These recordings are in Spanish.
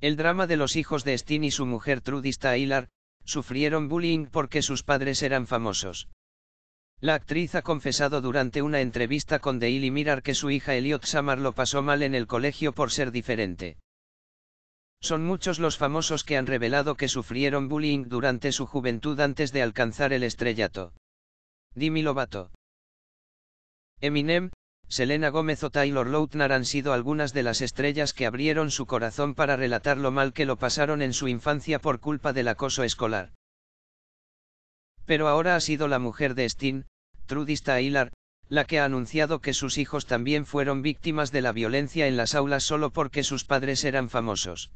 El drama de los hijos de Steen y su mujer Trudista Hilar, sufrieron bullying porque sus padres eran famosos. La actriz ha confesado durante una entrevista con Daily Mirar que su hija Elliot Samar lo pasó mal en el colegio por ser diferente. Son muchos los famosos que han revelado que sufrieron bullying durante su juventud antes de alcanzar el estrellato. Dimi Lovato. Eminem, Selena Gómez o Taylor Lautner han sido algunas de las estrellas que abrieron su corazón para relatar lo mal que lo pasaron en su infancia por culpa del acoso escolar. Pero ahora ha sido la mujer de Steen, Trudista Taylor, la que ha anunciado que sus hijos también fueron víctimas de la violencia en las aulas solo porque sus padres eran famosos.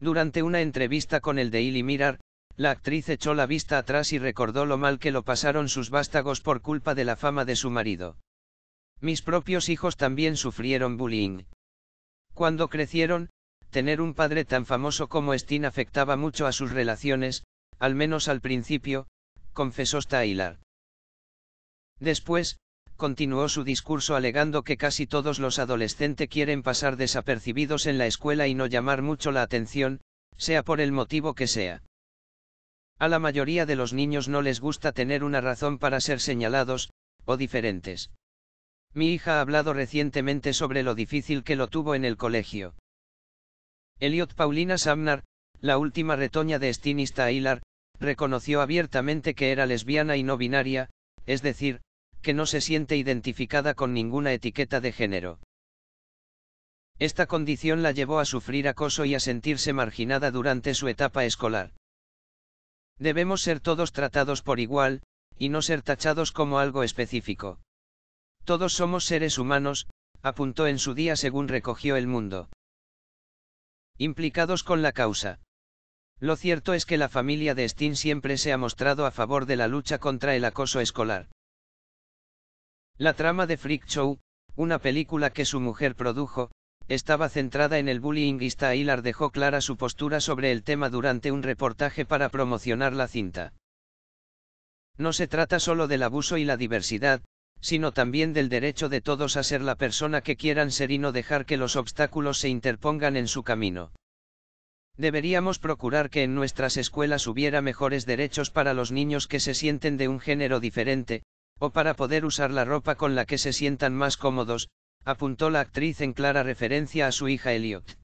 Durante una entrevista con el Daily Mirror, la actriz echó la vista atrás y recordó lo mal que lo pasaron sus vástagos por culpa de la fama de su marido. Mis propios hijos también sufrieron bullying. Cuando crecieron, tener un padre tan famoso como Steen afectaba mucho a sus relaciones, al menos al principio, confesó Styler. Después, continuó su discurso alegando que casi todos los adolescentes quieren pasar desapercibidos en la escuela y no llamar mucho la atención, sea por el motivo que sea. A la mayoría de los niños no les gusta tener una razón para ser señalados, o diferentes. Mi hija ha hablado recientemente sobre lo difícil que lo tuvo en el colegio. Elliot Paulina Samnar, la última retoña de Stinista Ailar, reconoció abiertamente que era lesbiana y no binaria, es decir, que no se siente identificada con ninguna etiqueta de género. Esta condición la llevó a sufrir acoso y a sentirse marginada durante su etapa escolar. Debemos ser todos tratados por igual, y no ser tachados como algo específico. Todos somos seres humanos, apuntó en su día según recogió el mundo. Implicados con la causa. Lo cierto es que la familia de Steen siempre se ha mostrado a favor de la lucha contra el acoso escolar. La trama de Freak Show, una película que su mujer produjo, estaba centrada en el bullying y dejó clara su postura sobre el tema durante un reportaje para promocionar la cinta. No se trata solo del abuso y la diversidad, sino también del derecho de todos a ser la persona que quieran ser y no dejar que los obstáculos se interpongan en su camino. Deberíamos procurar que en nuestras escuelas hubiera mejores derechos para los niños que se sienten de un género diferente, o para poder usar la ropa con la que se sientan más cómodos, apuntó la actriz en clara referencia a su hija Elliot.